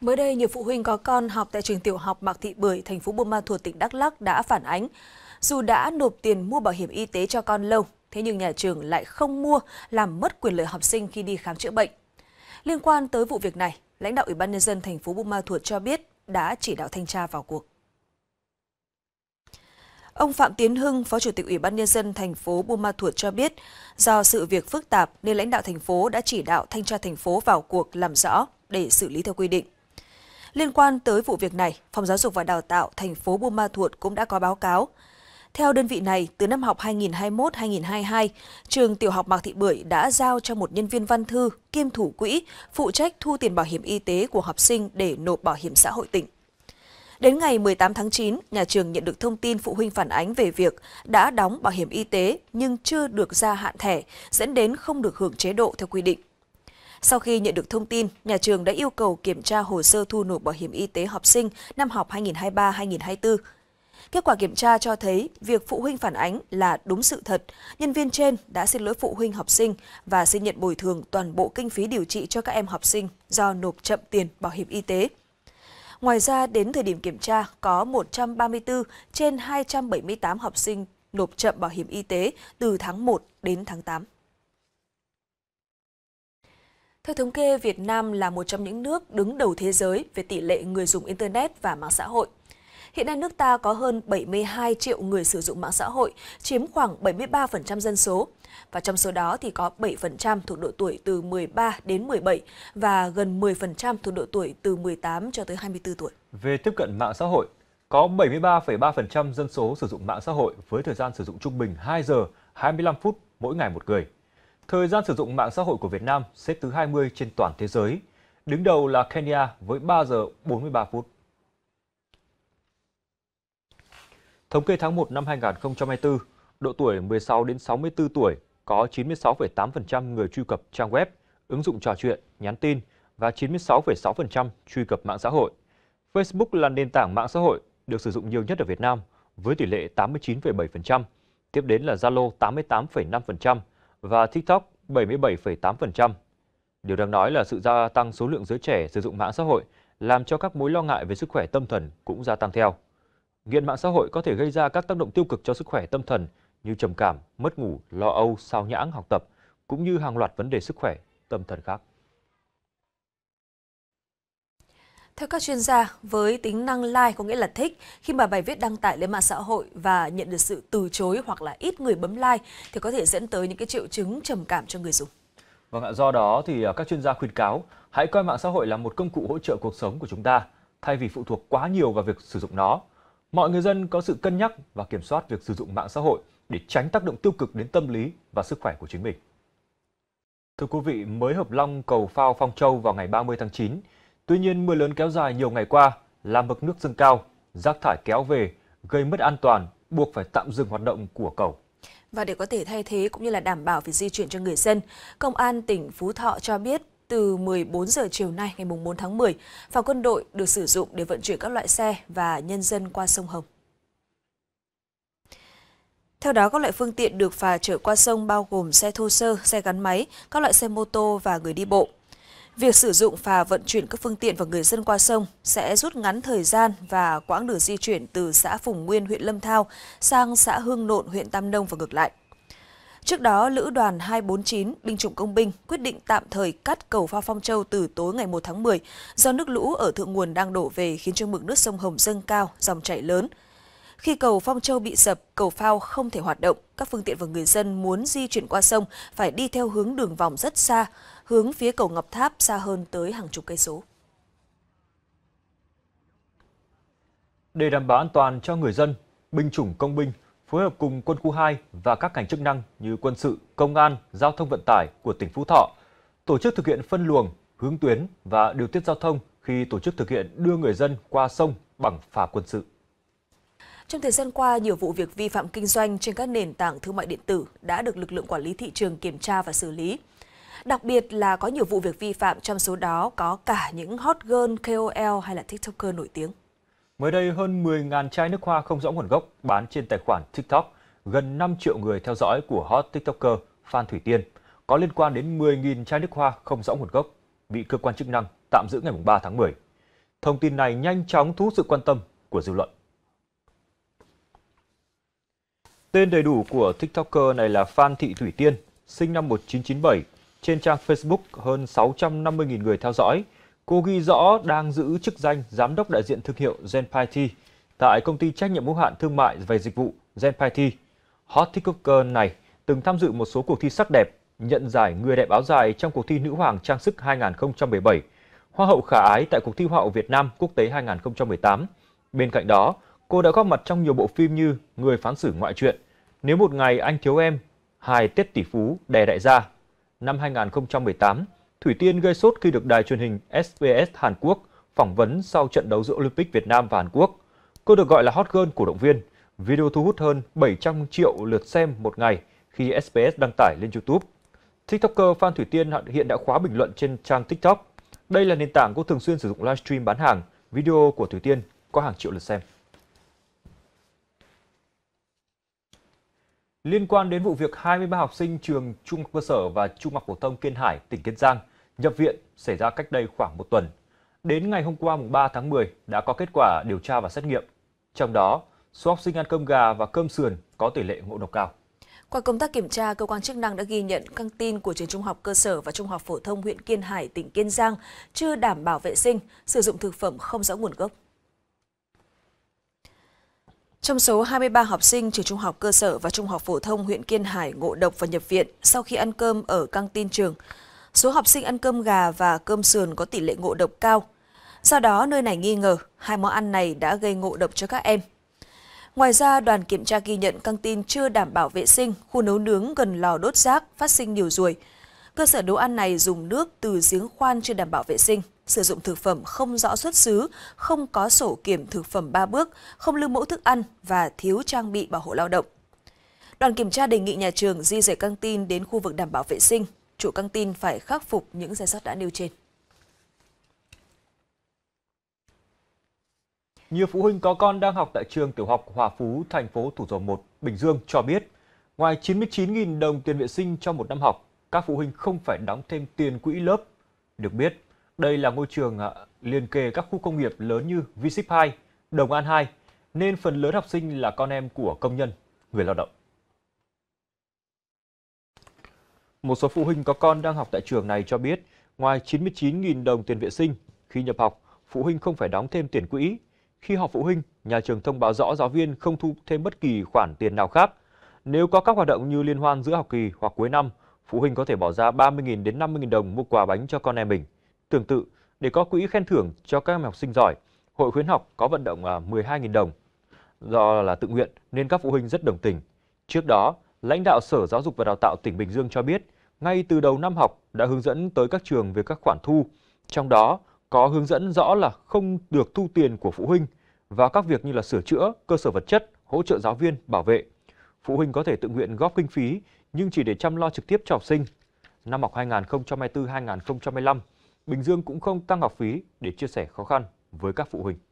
Mới đây, nhiều phụ huynh có con học tại trường tiểu học Mạc Thị Bưởi, thành phố Buôn Ma Thuột, tỉnh Đắk Lắc đã phản ánh. Dù đã nộp tiền mua bảo hiểm y tế cho con lâu, thế nhưng nhà trường lại không mua, làm mất quyền lợi học sinh khi đi khám chữa bệnh. Liên quan tới vụ việc này, lãnh đạo Ủy ban nhân dân thành phố Buôn Ma Thuột cho biết đã chỉ đạo thanh tra vào cuộc. Ông Phạm Tiến Hưng, Phó Chủ tịch Ủy ban nhân dân thành phố Buôn Ma Thuột cho biết, do sự việc phức tạp nên lãnh đạo thành phố đã chỉ đạo thanh tra thành phố vào cuộc làm rõ để xử lý theo quy định. Liên quan tới vụ việc này, Phòng Giáo dục và Đào tạo thành phố Buôn Ma Thuột cũng đã có báo cáo. Theo đơn vị này, từ năm học 2021-2022, trường tiểu học Mạc Thị Bưởi đã giao cho một nhân viên văn thư kiêm thủ quỹ phụ trách thu tiền bảo hiểm y tế của học sinh để nộp bảo hiểm xã hội tỉnh. Đến ngày 18 tháng 9, nhà trường nhận được thông tin phụ huynh phản ánh về việc đã đóng bảo hiểm y tế nhưng chưa được gia hạn thẻ, dẫn đến không được hưởng chế độ theo quy định. Sau khi nhận được thông tin, nhà trường đã yêu cầu kiểm tra hồ sơ thu nộp bảo hiểm y tế học sinh năm học 2023-2024. Kết quả kiểm tra cho thấy việc phụ huynh phản ánh là đúng sự thật. Nhân viên trên đã xin lỗi phụ huynh học sinh và xin nhận bồi thường toàn bộ kinh phí điều trị cho các em học sinh do nộp chậm tiền bảo hiểm y tế. Ngoài ra, đến thời điểm kiểm tra, có 134 trên 278 học sinh nộp chậm bảo hiểm y tế từ tháng 1 đến tháng 8. Theo thống kê, Việt Nam là một trong những nước đứng đầu thế giới về tỷ lệ người dùng Internet và mạng xã hội. Hiện nay nước ta có hơn 72 triệu người sử dụng mạng xã hội, chiếm khoảng 73% dân số. Và trong số đó thì có 7% thuộc độ tuổi từ 13 đến 17 và gần 10% thuộc độ tuổi từ 18 cho tới 24 tuổi. Về tiếp cận mạng xã hội, có 73,3% dân số sử dụng mạng xã hội với thời gian sử dụng trung bình 2 giờ 25 phút mỗi ngày một người. Thời gian sử dụng mạng xã hội của Việt Nam xếp thứ 20 trên toàn thế giới. Đứng đầu là Kenya với 3 giờ 43 phút. Thống kê tháng 1 năm 2024, độ tuổi 16 đến 64 tuổi có 96,8% người truy cập trang web, ứng dụng trò chuyện, nhắn tin và 96,6% truy cập mạng xã hội. Facebook là nền tảng mạng xã hội được sử dụng nhiều nhất ở Việt Nam với tỷ lệ 89,7%, tiếp đến là Zalo 88,5%, và TikTok 77,8%. Điều đáng nói là sự gia tăng số lượng giới trẻ sử dụng mạng xã hội làm cho các mối lo ngại về sức khỏe tâm thần cũng gia tăng theo. Nghiện mạng xã hội có thể gây ra các tác động tiêu cực cho sức khỏe tâm thần như trầm cảm, mất ngủ, lo âu, sao nhãng học tập cũng như hàng loạt vấn đề sức khỏe tâm thần khác. Theo các chuyên gia, với tính năng like có nghĩa là thích, khi mà bài viết đăng tải lên mạng xã hội và nhận được sự từ chối hoặc là ít người bấm like thì có thể dẫn tới những cái triệu chứng trầm cảm cho người dùng. Vâng ạ, do đó thì à, các chuyên gia khuyên cáo hãy coi mạng xã hội là một công cụ hỗ trợ cuộc sống của chúng ta thay vì phụ thuộc quá nhiều vào việc sử dụng nó. Mọi người dân có sự cân nhắc và kiểm soát việc sử dụng mạng xã hội để tránh tác động tiêu cực đến tâm lý và sức khỏe của chính mình. Thưa quý vị, mới hợp long cầu phao Phong Châu vào ngày 30 tháng 9 Tuy nhiên, mưa lớn kéo dài nhiều ngày qua làm mực nước dâng cao, rác thải kéo về gây mất an toàn, buộc phải tạm dừng hoạt động của cầu. Và để có thể thay thế cũng như là đảm bảo việc di chuyển cho người dân, Công an tỉnh Phú Thọ cho biết từ 14 giờ chiều nay ngày 4 tháng 10, phà quân đội được sử dụng để vận chuyển các loại xe và nhân dân qua sông Hồng. Theo đó, các loại phương tiện được phà chở qua sông bao gồm xe thô sơ, xe gắn máy, các loại xe mô tô và người đi bộ. Việc sử dụng phà vận chuyển các phương tiện và người dân qua sông sẽ rút ngắn thời gian và quãng đường di chuyển từ xã Phùng Nguyên, huyện Lâm Thao sang xã Hương Nộn, huyện Tam Nông và ngược lại. Trước đó, Lữ đoàn 249 Binh chủng Công binh quyết định tạm thời cắt cầu phao Phong Châu từ tối ngày 1 tháng 10 do nước lũ ở thượng nguồn đang đổ về khiến cho mực nước sông Hồng dâng cao, dòng chảy lớn, khi cầu Phong Châu bị sập, cầu phao không thể hoạt động, các phương tiện và người dân muốn di chuyển qua sông phải đi theo hướng đường vòng rất xa, hướng phía cầu Ngọc Tháp xa hơn tới hàng chục cây số. Để đảm bảo an toàn cho người dân, binh chủng công binh phối hợp cùng quân khu 2 và các ngành chức năng như quân sự, công an, giao thông vận tải của tỉnh Phú Thọ tổ chức thực hiện phân luồng, hướng tuyến và điều tiết giao thông khi tổ chức thực hiện đưa người dân qua sông bằng phà quân sự. Trong thời gian qua, nhiều vụ việc vi phạm kinh doanh trên các nền tảng thương mại điện tử đã được lực lượng quản lý thị trường kiểm tra và xử lý. Đặc biệt là có nhiều vụ việc vi phạm trong số đó có cả những hot girl, KOL hay là TikToker nổi tiếng. Mới đây, hơn 10.000 chai nước hoa không rõ nguồn gốc bán trên tài khoản TikTok, gần 5 triệu người theo dõi của hot TikToker Phan Thủy Tiên có liên quan đến 10.000 chai nước hoa không rõ nguồn gốc bị cơ quan chức năng tạm giữ ngày 3 tháng 10. Thông tin này nhanh chóng thu hút sự quan tâm của dư luận. Tên đầy đủ của TikToker này là Phan Thị Thủy Tiên, sinh năm 1997. Trên trang Facebook hơn 650.000 người theo dõi. Cô ghi rõ đang giữ chức danh giám đốc đại diện thương hiệu Zenpity tại công ty trách nhiệm hữu hạn thương mại và dịch vụ Zenpity. Hot TikToker này từng tham dự một số cuộc thi sắc đẹp, nhận giải người đẹp áo dài trong cuộc thi nữ hoàng trang sức 2017, hoa hậu khả ái tại cuộc thi hoa hậu Việt Nam quốc tế 2018. Bên cạnh đó, cô đã góp mặt trong nhiều bộ phim như Người phán xử ngoại truyện, nếu một ngày anh thiếu em, hài Tết tỷ phú đè đại gia. Năm 2018, Thủy Tiên gây sốt khi được đài truyền hình SBS Hàn Quốc phỏng vấn sau trận đấu giữa Olympic Việt Nam và Hàn Quốc. Cô được gọi là hot girl của động viên. Video thu hút hơn 700 triệu lượt xem một ngày khi SBS đăng tải lên YouTube. TikToker Phan Thủy Tiên hiện đã khóa bình luận trên trang TikTok. Đây là nền tảng cô thường xuyên sử dụng livestream bán hàng, video của Thủy Tiên có hàng triệu lượt xem. Liên quan đến vụ việc 23 học sinh trường trung học cơ sở và trung học phổ thông Kiên Hải, tỉnh Kiên Giang nhập viện xảy ra cách đây khoảng một tuần. Đến ngày hôm qua mùng 3 tháng 10 đã có kết quả điều tra và xét nghiệm. Trong đó, số học sinh ăn cơm gà và cơm sườn có tỷ lệ ngộ độc cao. Qua công tác kiểm tra, cơ quan chức năng đã ghi nhận căng tin của trường trung học cơ sở và trung học phổ thông huyện Kiên Hải, tỉnh Kiên Giang chưa đảm bảo vệ sinh, sử dụng thực phẩm không rõ nguồn gốc. Trong số 23 học sinh trường trung học cơ sở và trung học phổ thông huyện Kiên Hải ngộ độc và nhập viện sau khi ăn cơm ở căng tin trường, số học sinh ăn cơm gà và cơm sườn có tỷ lệ ngộ độc cao. Do đó, nơi này nghi ngờ hai món ăn này đã gây ngộ độc cho các em. Ngoài ra, đoàn kiểm tra ghi nhận căng tin chưa đảm bảo vệ sinh, khu nấu nướng gần lò đốt rác phát sinh nhiều ruồi, Cơ sở đồ ăn này dùng nước từ giếng khoan chưa đảm bảo vệ sinh, sử dụng thực phẩm không rõ xuất xứ, không có sổ kiểm thực phẩm ba bước, không lưu mẫu thức ăn và thiếu trang bị bảo hộ lao động. Đoàn kiểm tra đề nghị nhà trường di rời căng tin đến khu vực đảm bảo vệ sinh. Chủ căng tin phải khắc phục những sai sót đã nêu trên. Nhiều phụ huynh có con đang học tại trường tiểu học Hòa Phú, thành phố Thủ Dầu Một, Bình Dương cho biết, ngoài 99.000 đồng tiền vệ sinh cho một năm học, các phụ huynh không phải đóng thêm tiền quỹ lớp. Được biết, đây là ngôi trường à, liền kề các khu công nghiệp lớn như v 2, Đồng An 2, nên phần lớn học sinh là con em của công nhân, người lao động. Một số phụ huynh có con đang học tại trường này cho biết, ngoài 99.000 đồng tiền vệ sinh, khi nhập học, phụ huynh không phải đóng thêm tiền quỹ. Khi họp phụ huynh, nhà trường thông báo rõ giáo viên không thu thêm bất kỳ khoản tiền nào khác. Nếu có các hoạt động như liên hoan giữa học kỳ hoặc cuối năm, Phụ huynh có thể bỏ ra 30.000 đến 50.000 đồng mua quà bánh cho con em mình. Tương tự, để có quỹ khen thưởng cho các em học sinh giỏi, Hội khuyến học có vận động 12.000 à, đồng. Do là tự nguyện nên các phụ huynh rất đồng tình. Trước đó, lãnh đạo Sở Giáo dục và Đào tạo tỉnh Bình Dương cho biết, ngay từ đầu năm học đã hướng dẫn tới các trường về các khoản thu, trong đó có hướng dẫn rõ là không được thu tiền của phụ huynh và các việc như là sửa chữa, cơ sở vật chất, hỗ trợ giáo viên, bảo vệ. Phụ huynh có thể tự nguyện góp kinh phí nhưng chỉ để chăm lo trực tiếp cho học sinh. Năm học 2024-2025, Bình Dương cũng không tăng học phí để chia sẻ khó khăn với các phụ huynh.